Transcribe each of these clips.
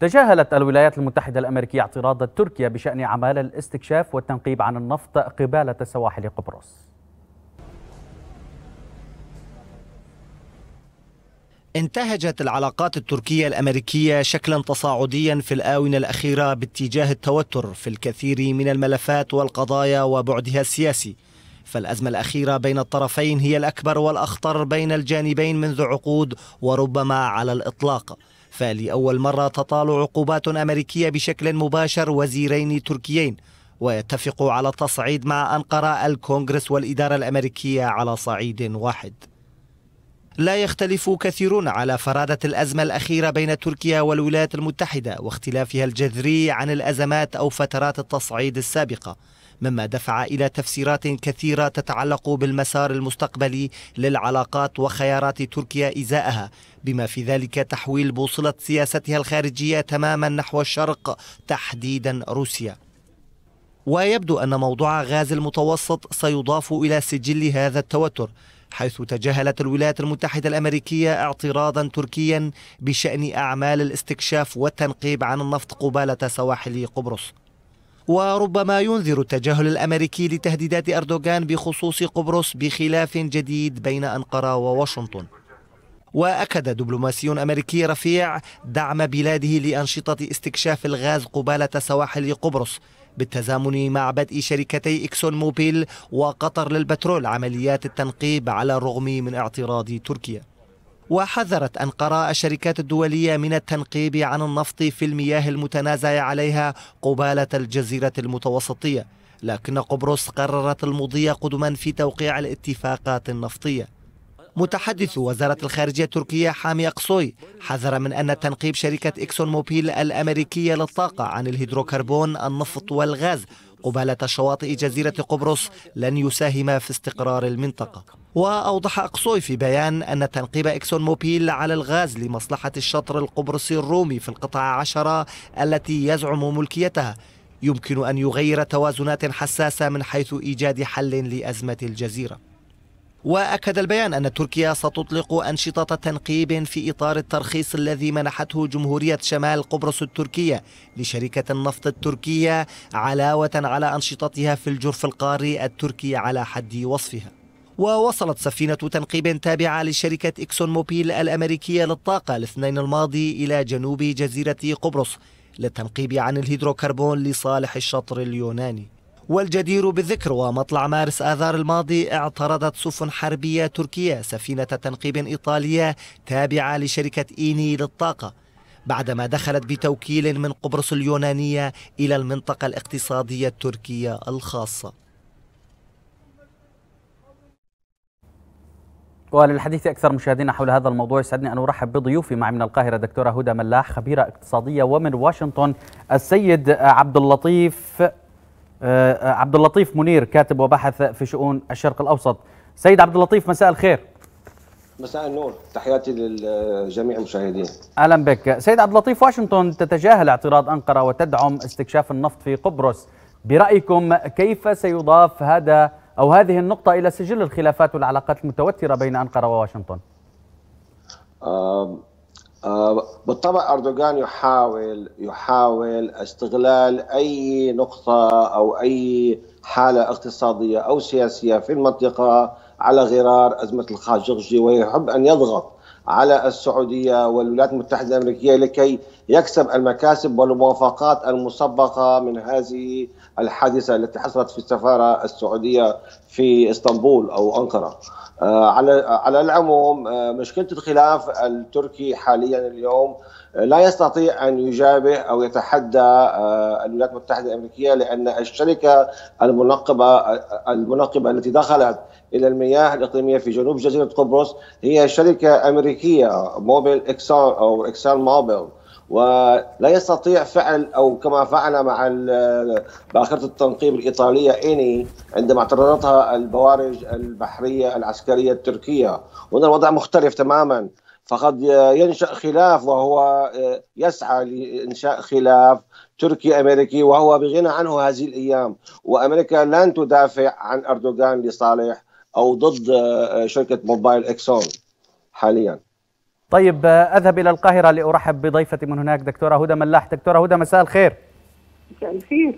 تجاهلت الولايات المتحدة الأمريكية اعتراض تركيا بشأن أعمال الاستكشاف والتنقيب عن النفط قبالة سواحل قبرص انتهجت العلاقات التركية الأمريكية شكلا تصاعديا في الآونة الأخيرة باتجاه التوتر في الكثير من الملفات والقضايا وبعدها السياسي فالأزمة الأخيرة بين الطرفين هي الأكبر والأخطر بين الجانبين منذ عقود وربما على الإطلاق فلأول مرة تطال عقوبات أمريكية بشكل مباشر وزيرين تركيين ويتفق على التصعيد مع أنقرة الكونغرس والإدارة الأمريكية على صعيد واحد لا يختلف كثيرون على فرادة الأزمة الأخيرة بين تركيا والولايات المتحدة واختلافها الجذري عن الأزمات أو فترات التصعيد السابقة مما دفع إلى تفسيرات كثيرة تتعلق بالمسار المستقبلي للعلاقات وخيارات تركيا إزاءها بما في ذلك تحويل بوصلة سياستها الخارجية تماما نحو الشرق تحديدا روسيا ويبدو أن موضوع غاز المتوسط سيضاف إلى سجل هذا التوتر حيث تجاهلت الولايات المتحدة الأمريكية اعتراضا تركيا بشأن أعمال الاستكشاف والتنقيب عن النفط قبالة سواحل قبرص وربما ينذر التجاهل الأمريكي لتهديدات أردوغان بخصوص قبرص بخلاف جديد بين أنقرة وواشنطن وأكد دبلوماسي أمريكي رفيع دعم بلاده لأنشطة استكشاف الغاز قبالة سواحل قبرص بالتزامن مع بدء شركتي إكسون موبيل وقطر للبترول عمليات التنقيب على الرغم من اعتراض تركيا وحذرت أنقرة الشركات الدولية من التنقيب عن النفط في المياه المتنازع عليها قبالة الجزيرة المتوسطية لكن قبرص قررت المضي قدما في توقيع الاتفاقات النفطيه متحدث وزارة الخارجية التركية حامي أقصوي حذر من أن تنقيب شركة إكسون موبيل الأمريكية للطاقة عن الهيدروكربون النفط والغاز قبالة شواطئ جزيرة قبرص لن يساهم في استقرار المنطقة وأوضح أقصوي في بيان أن تنقيب إكسون موبيل على الغاز لمصلحة الشطر القبرصي الرومي في القطاع عشرة التي يزعم ملكيتها يمكن أن يغير توازنات حساسة من حيث إيجاد حل لأزمة الجزيرة وأكد البيان أن تركيا ستطلق أنشطة تنقيب في إطار الترخيص الذي منحته جمهورية شمال قبرص التركية لشركة النفط التركية علاوة على أنشطتها في الجرف القاري التركي على حد وصفها ووصلت سفينة تنقيب تابعة لشركة إكسون موبيل الأمريكية للطاقة الاثنين الماضي إلى جنوب جزيرة قبرص للتنقيب عن الهيدروكربون لصالح الشطر اليوناني والجدير بالذكر ومطلع مارس آذار الماضي اعترضت سفن حربية تركية سفينة تنقيب إيطالية تابعة لشركة إيني للطاقة بعدما دخلت بتوكيل من قبرص اليونانية إلى المنطقة الاقتصادية التركية الخاصة وللحديث أكثر مشاهدينا حول هذا الموضوع يسعدني أن أرحب بضيوفي معي من القاهرة دكتورة هدى ملاح خبيرة اقتصادية ومن واشنطن السيد عبد اللطيف آه، عبد اللطيف منير كاتب وباحث في شؤون الشرق الأوسط سيد عبد اللطيف مساء الخير مساء النور تحياتي لجميع المشاهدين اهلا بك سيد عبد اللطيف واشنطن تتجاهل اعتراض انقره وتدعم استكشاف النفط في قبرص برايكم كيف سيضاف هذا أو هذه النقطة إلى سجل الخلافات والعلاقات المتوترة بين أنقرة وواشنطن؟ بالطبع أردوغان يحاول يحاول استغلال أي نقطة أو أي حالة اقتصادية أو سياسية في المنطقة على غرار أزمة الخاشقجي ويحب أن يضغط على السعودية والولايات المتحدة الأمريكية لكي يكسب المكاسب والموافقات المسبقة من هذه الحادثة التي حصلت في السفارة السعودية في اسطنبول او انقره آه، على على العموم آه، مشكله الخلاف التركي حاليا اليوم آه، لا يستطيع ان يجابه او يتحدى الولايات المتحده الامريكيه لان الشركه المنقبه المنقبه التي دخلت الى المياه الاقليميه في جنوب جزيره قبرص هي شركه امريكيه موبل اكسار او اكسان موبل ولا يستطيع فعل او كما فعل مع باخره التنقيب الايطاليه اني عندما اعترضتها البوارج البحريه العسكريه التركيه هنا الوضع مختلف تماما فقد ينشا خلاف وهو آه، يسعى لانشاء خلاف تركي امريكي وهو بغنى عنه هذه الايام وامريكا لن تدافع عن اردوغان لصالح او ضد آه، شركه موبايل اكسون حاليا طيب اذهب الى القاهره لارحب بضيفتي من هناك دكتوره هدى ملاح دكتوره هدى مساء الخير مساء الخير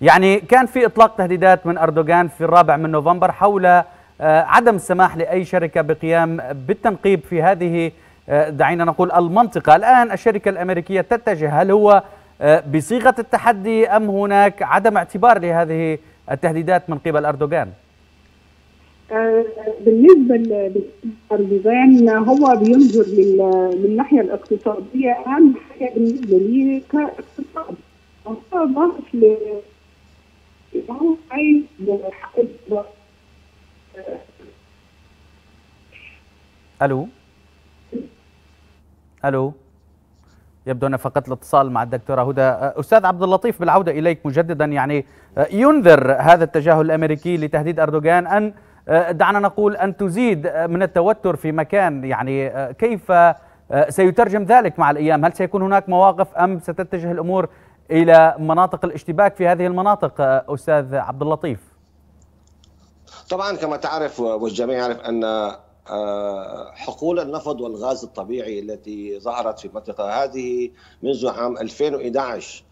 يعني كان في اطلاق تهديدات من اردوغان في الرابع من نوفمبر حول آه، عدم السماح لاي شركه بقيام بالتنقيب في هذه آه، دعينا نقول المنطقه الان الشركه الامريكيه تتجه هل هو آه، بصيغه التحدي ام هناك عدم اعتبار لهذه التهديدات من قبل اردوغان؟ آه، بالنسبه لأردوغان هو بينظر من الناحية الاقتصاديه اهم حاجه بالنسبه لي كاقتصاد هو ضغط ل هو عايز الو الو يبدو ان فقط الاتصال مع الدكتوره هدى آه، استاذ عبد اللطيف بالعوده اليك مجددا يعني آه، ينذر هذا التجاهل الامريكي لتهديد اردوغان ان آه، دعنا نقول أن تزيد آه، من التوتر في مكان يعني آه، كيف سيترجم ذلك مع الأيام هل سيكون هناك مواقف أم ستتجه الأمور إلى مناطق الاشتباك في هذه المناطق أستاذ عبد اللطيف طبعا كما تعرف والجميع يعرف أن حقول النفط والغاز الطبيعي التي ظهرت في المنطقة هذه منذ عام 2011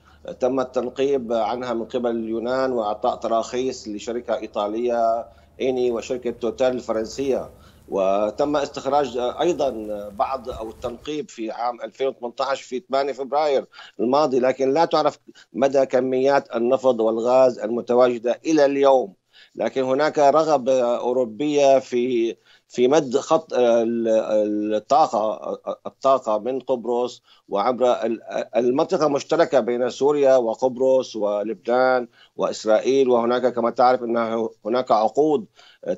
تم التنقيب عنها من قبل اليونان واعطاء تراخيص لشركه ايطاليه اني وشركه توتال الفرنسيه وتم استخراج ايضا بعض او التنقيب في عام 2018 في 8 فبراير الماضي لكن لا تعرف مدى كميات النفط والغاز المتواجده الى اليوم لكن هناك رغبه اوروبيه في في مد خط آه، الطاقة آه، الطاقة من قبرص وعبر المنطقة مشتركة بين سوريا وقبرص ولبنان وإسرائيل وهناك كما تعرف أن هناك عقود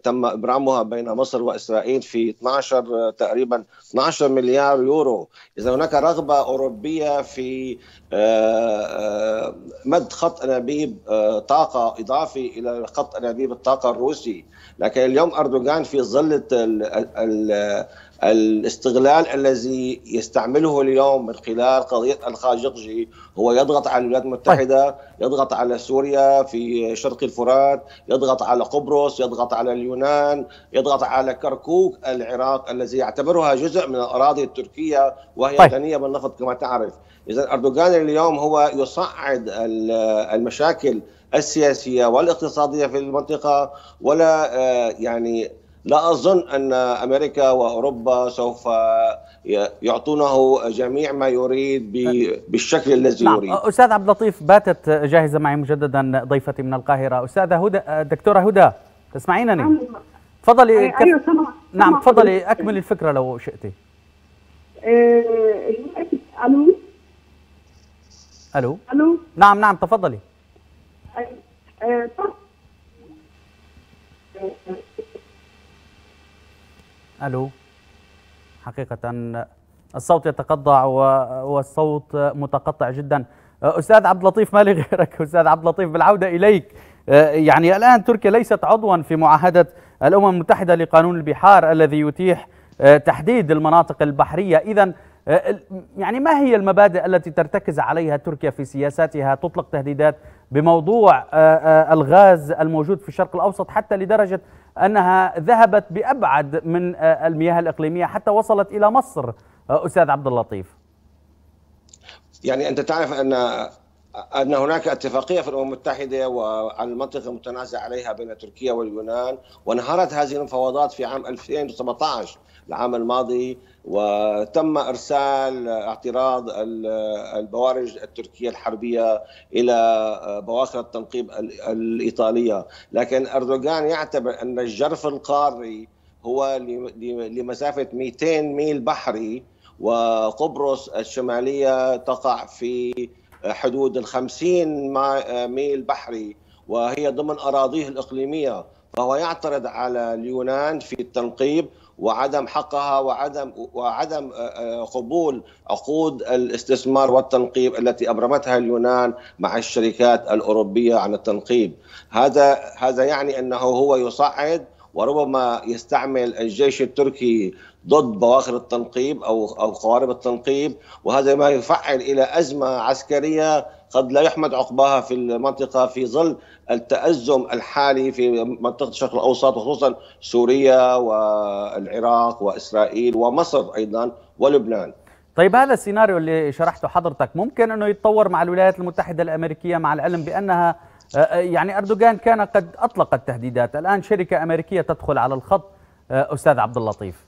تم ابرامها بين مصر واسرائيل في 12 تقريبا 12 مليار يورو، اذا هناك رغبه اوروبيه في آه، آه، مد خط انابيب آه، طاقه اضافي الى خط انابيب الطاقه الروسي، لكن اليوم اردوغان في ظل الاستغلال الذي يستعمله اليوم من خلال قضية الخاجقجي هو يضغط على الولايات المتحدة طيب. يضغط على سوريا في شرق الفرات يضغط على قبرص يضغط على اليونان يضغط على كركوك العراق الذي يعتبرها جزء من الأراضي التركية وهي طيب. غنية بالنفط كما تعرف إذا أردوغان اليوم هو يصعد المشاكل السياسية والاقتصادية في المنطقة ولا آه، يعني لا أظن أن أمريكا وأوروبا سوف يعطونه جميع ما يريد بالشكل الذي نعم. يريد أستاذ عبد اللطيف باتت جاهزة معي مجددا ضيفتي من القاهرة أستاذة هدى دكتورة هدى تسمعينني نعم. تفضلي كف... أيوة سمع. نعم تفضلي أكملي الفكرة لو شئتي أه، ألو ألو ألو نعم نعم تفضلي أه. أه. ألو حقيقة الصوت يتقطع والصوت متقطع جدا أستاذ عبد اللطيف ما لي غيرك أستاذ عبد اللطيف بالعودة إليك يعني الآن تركيا ليست عضوا في معاهدة الأمم المتحدة لقانون البحار الذي يتيح تحديد المناطق البحرية إذا يعني ما هي المبادئ التي ترتكز عليها تركيا في سياساتها تطلق تهديدات بموضوع الغاز الموجود في الشرق الأوسط حتى لدرجة أنها ذهبت بأبعد من آه، المياه الإقليمية حتى وصلت إلى مصر آه، أستاذ عبد اللطيف يعني أنت تعرف أن أن هناك اتفاقية في الأمم المتحدة وعن المنطقة المتنازع عليها بين تركيا واليونان وانهارت هذه المفاوضات في عام 2017 العام الماضي وتم ارسال اعتراض البوارج التركيه الحربيه الى بواخر التنقيب الايطاليه، لكن اردوغان يعتبر ان الجرف القاري هو لمسافه 200 ميل بحري وقبرص الشماليه تقع في حدود ال 50 آه، ميل بحري وهي ضمن اراضيه الاقليميه فهو يعترض على اليونان في التنقيب وعدم حقها وعدم وعدم آه، آه، قبول عقود الاستثمار والتنقيب التي ابرمتها اليونان مع الشركات الاوروبيه عن التنقيب هذا هذا يعني انه هو يصعد وربما يستعمل الجيش التركي ضد بواخر التنقيب او او قوارب التنقيب وهذا ما يفعل الى ازمه عسكريه قد لا يحمد عقباها في المنطقه في ظل التازم الحالي في منطقه الشرق الاوسط وخصوصا سوريا والعراق واسرائيل ومصر ايضا ولبنان. طيب هذا السيناريو اللي شرحته حضرتك ممكن انه يتطور مع الولايات المتحده الامريكيه مع العلم بانها آه، آه، يعني اردوغان كان قد اطلق التهديدات، الان شركه امريكيه تدخل على الخط آه، استاذ عبد اللطيف.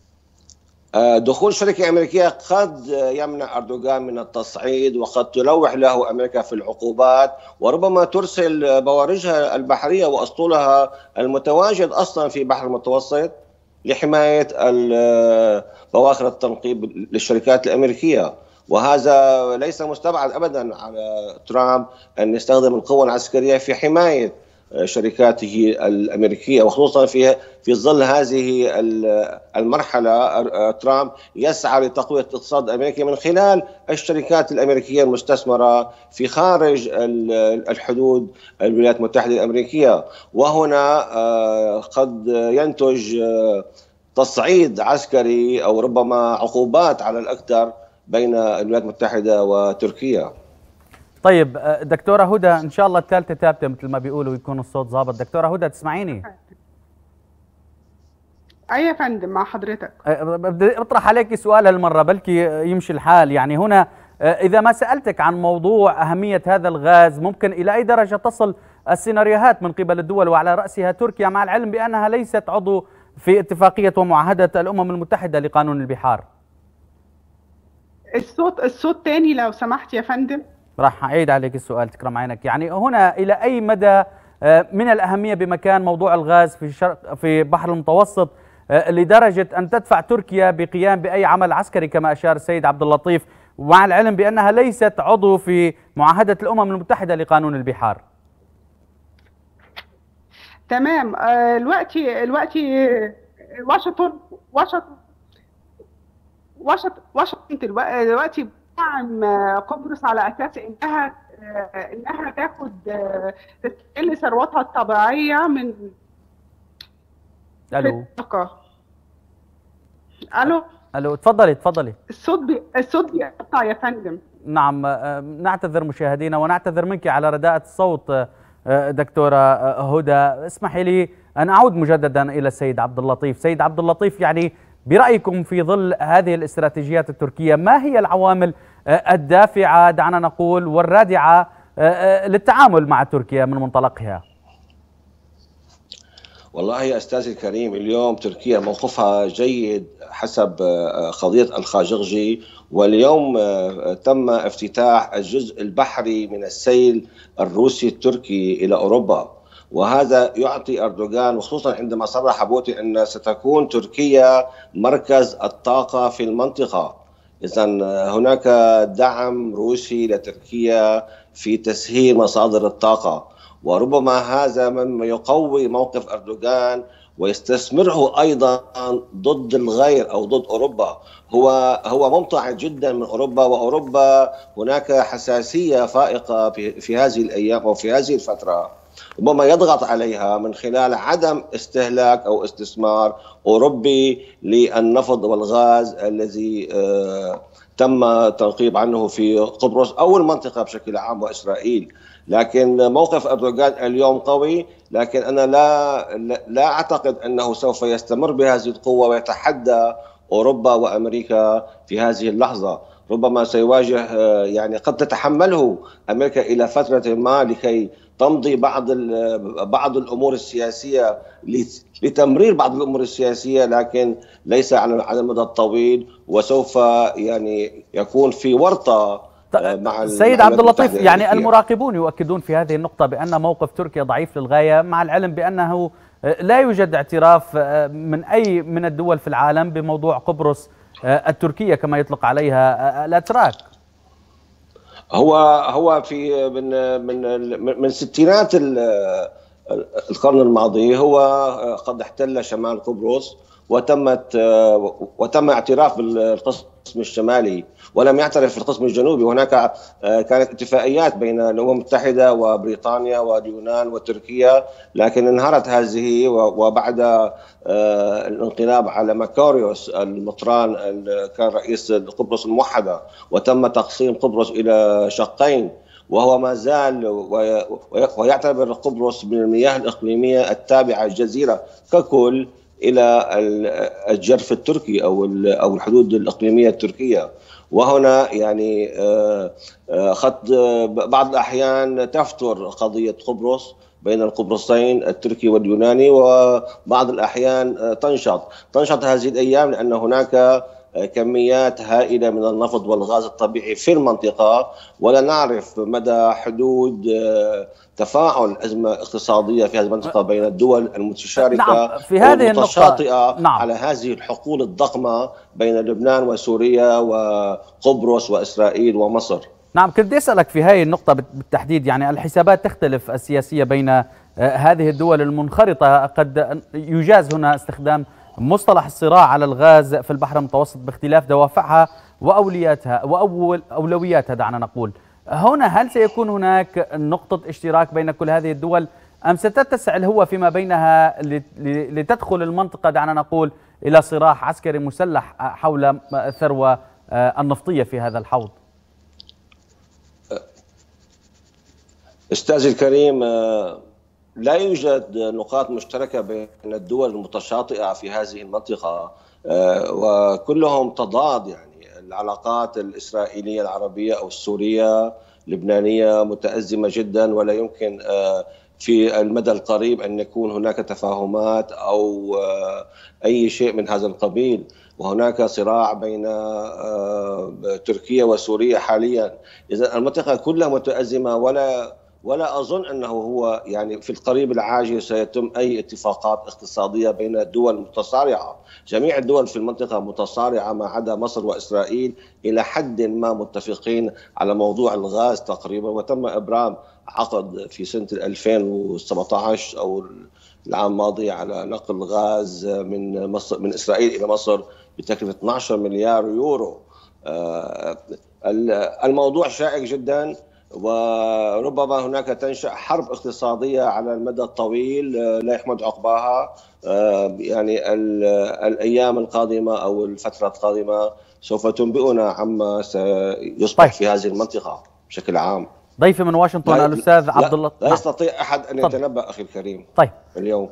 آه، دخول شركة أمريكية قد آه، يمنع أردوغان من التصعيد وقد تلوح له أمريكا في العقوبات وربما ترسل بوارجها البحرية وأسطولها المتواجد أصلا في بحر المتوسط لحماية آه، بواخر التنقيب للشركات الأمريكية وهذا ليس مستبعد أبدا على ترامب أن يستخدم القوة العسكرية في حماية شركاته الامريكيه وخصوصا في في ظل هذه المرحله ترامب يسعى لتقويه الاقتصاد الامريكي من خلال الشركات الامريكيه المستثمره في خارج الحدود الولايات المتحده الامريكيه وهنا آه، قد ينتج آه، تصعيد عسكري او ربما عقوبات على الاكثر بين الولايات المتحده وتركيا طيب آه، دكتوره هدى ان شاء الله الثالثه ثابته مثل ما بيقولوا يكون الصوت ظابط دكتوره هدى تسمعيني اي يا فندم مع حضرتك آه، بدي اطرح عليك سؤال هالمره بلكي آه، يمشي الحال يعني هنا اذا ما سالتك عن موضوع اهميه هذا الغاز ممكن الى اي درجه تصل السيناريوهات من قبل الدول وعلى راسها تركيا مع العلم بانها ليست عضو في اتفاقيه ومعاهده الامم المتحده لقانون البحار الصوت الصوت تاني لو سمحت يا فندم راح أعيد عليك السؤال تكرم عينك يعني هنا إلى أي مدى آه، من الأهمية بمكان موضوع الغاز في الشرق في بحر المتوسط آه، لدرجة أن تدفع تركيا بقيام بأي عمل عسكري كما أشار السيد عبد اللطيف ومع العلم بأنها ليست عضو في معاهدة الأمم المتحدة لقانون البحار تمام آه، الوقت الوقت واشنطن واشنطن واشنطن واشنطن دلوقتي دعم قبرص على اساس انها آه، انها تاخد آه، تستغل ثروتها الطبيعيه من الو الو الو اتفضلي اتفضلي الصوت بي... الصوت بيقطع يا فندم نعم آه، نعتذر مشاهدينا ونعتذر منك على رداءة الصوت دكتورة هدى اسمحي لي أن أعود مجددا إلى السيد عبد اللطيف سيد عبد اللطيف يعني برأيكم في ظل هذه الاستراتيجيات التركية ما هي العوامل آه، الدافعة دعنا نقول والرادعة آه، آه، للتعامل مع تركيا من منطلقها والله يا استاذي الكريم اليوم تركيا موقفها جيد حسب قضيه الخاجغجي واليوم تم افتتاح الجزء البحري من السيل الروسي التركي الى اوروبا وهذا يعطي اردوغان وخصوصا عندما صرح بوتين ان ستكون تركيا مركز الطاقه في المنطقه اذا هناك دعم روسي لتركيا في تسهيل مصادر الطاقه وربما هذا مما يقوي موقف اردوغان ويستثمره ايضا ضد الغير او ضد اوروبا هو هو ممتع جدا من اوروبا واوروبا هناك حساسيه فائقه في هذه الايام وفي هذه الفتره ربما يضغط عليها من خلال عدم استهلاك أو استثمار أوروبي للنفط والغاز الذي آه، تم تنقيب عنه في قبرص أو المنطقة بشكل عام وإسرائيل لكن موقف أردوغان اليوم قوي لكن أنا لا, لا أعتقد أنه سوف يستمر بهذه القوة ويتحدى أوروبا وأمريكا في هذه اللحظة ربما سيواجه آه، يعني قد تتحمله أمريكا إلى فترة ما لكي تمضي بعض بعض الامور السياسيه لتمرير بعض الامور السياسيه لكن ليس على على المدى الطويل وسوف يعني يكون في ورطه آه، طيب، مع سيد عبد اللطيف يعني المراقبون يؤكدون في هذه النقطه بان موقف تركيا ضعيف للغايه مع العلم بانه آه، لا يوجد اعتراف آه، من اي من الدول في العالم بموضوع قبرص التركيه كما يطلق عليها الاتراك هو هو في من من من ستينات القرن الماضي هو قد احتل شمال قبرص وتمت آه، وتم اعتراف بالقسم الشمالي ولم يعترف القسم الجنوبي وهناك آه، كانت اتفاقيات بين الامم المتحده وبريطانيا واليونان وتركيا لكن انهارت هذه وبعد آه، الانقلاب على ماكاريوس المطران كان رئيس قبرص الموحده وتم تقسيم قبرص الى شقين وهو ما زال ويعتبر قبرص من المياه الاقليميه التابعه الجزيره ككل الى الجرف التركي او او الحدود الاقليميه التركيه وهنا يعني آه، آه، خط آه، بعض الاحيان تفتر قضيه قبرص بين القبرصين التركي واليوناني وبعض الاحيان تنشط تنشط هذه الايام لان هناك كميات هائله من النفط والغاز الطبيعي في المنطقه ولا نعرف مدى حدود آه، تفاعل أزمة اقتصادية في هذه المنطقة بين الدول المتشاركة نعم في هذه المتشاطئة نعم. على هذه الحقول الضخمة بين لبنان وسوريا وقبرص وإسرائيل ومصر نعم كنت أسألك في هذه النقطة بالتحديد يعني الحسابات تختلف السياسية بين آه، هذه الدول المنخرطة قد يجاز هنا استخدام مصطلح الصراع على الغاز في البحر المتوسط باختلاف دوافعها وأولياتها وأول أولوياتها دعنا نقول هنا هل سيكون هناك نقطة اشتراك بين كل هذه الدول أم ستتسع الهوة فيما بينها لتدخل المنطقة دعنا نقول إلى صراع عسكري مسلح حول الثروة آه، النفطية في هذا الحوض أستاذي الكريم آه، لا يوجد نقاط مشتركة بين الدول المتشاطئة في هذه المنطقة آه، وكلهم تضاد يعني العلاقات الإسرائيلية العربية أو السورية اللبنانية متأزمة جدا ولا يمكن آه، في المدى القريب أن يكون هناك تفاهمات أو آه، أي شيء من هذا القبيل وهناك صراع بين تركيا وسوريا حاليا إذا المنطقة كلها متأزمة ولا ولا اظن انه هو يعني في القريب العاجل سيتم اي اتفاقات اقتصاديه بين الدول متصارعه، جميع الدول في المنطقه متصارعه ما عدا مصر واسرائيل الى حد ما متفقين على موضوع الغاز تقريبا وتم ابرام عقد في سنه 2017 او العام الماضي على نقل غاز من مصر من اسرائيل الى مصر بتكلفه 12 مليار يورو. آه، الموضوع شائك جدا وربما هناك تنشا حرب اقتصاديه على المدى الطويل آه، لا يحمد عقباها آه، يعني الايام القادمه او الفتره القادمه سوف تنبئنا عما سيصبح طيب. في هذه المنطقه بشكل عام ضيفي من واشنطن الاستاذ عبد الله لا نعم. يستطيع احد ان يتنبا اخي الكريم طيب اليوم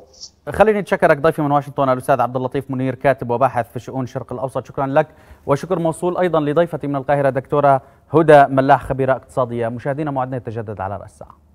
خليني اتشكرك ضيفي من واشنطن الاستاذ عبد اللطيف منير كاتب وباحث في شؤون الشرق الاوسط شكرا لك وشكر موصول ايضا لضيفتي من القاهره دكتوره هدى ملاح خبيره اقتصاديه مشاهدينا موعدنا يتجدد على راس الساعه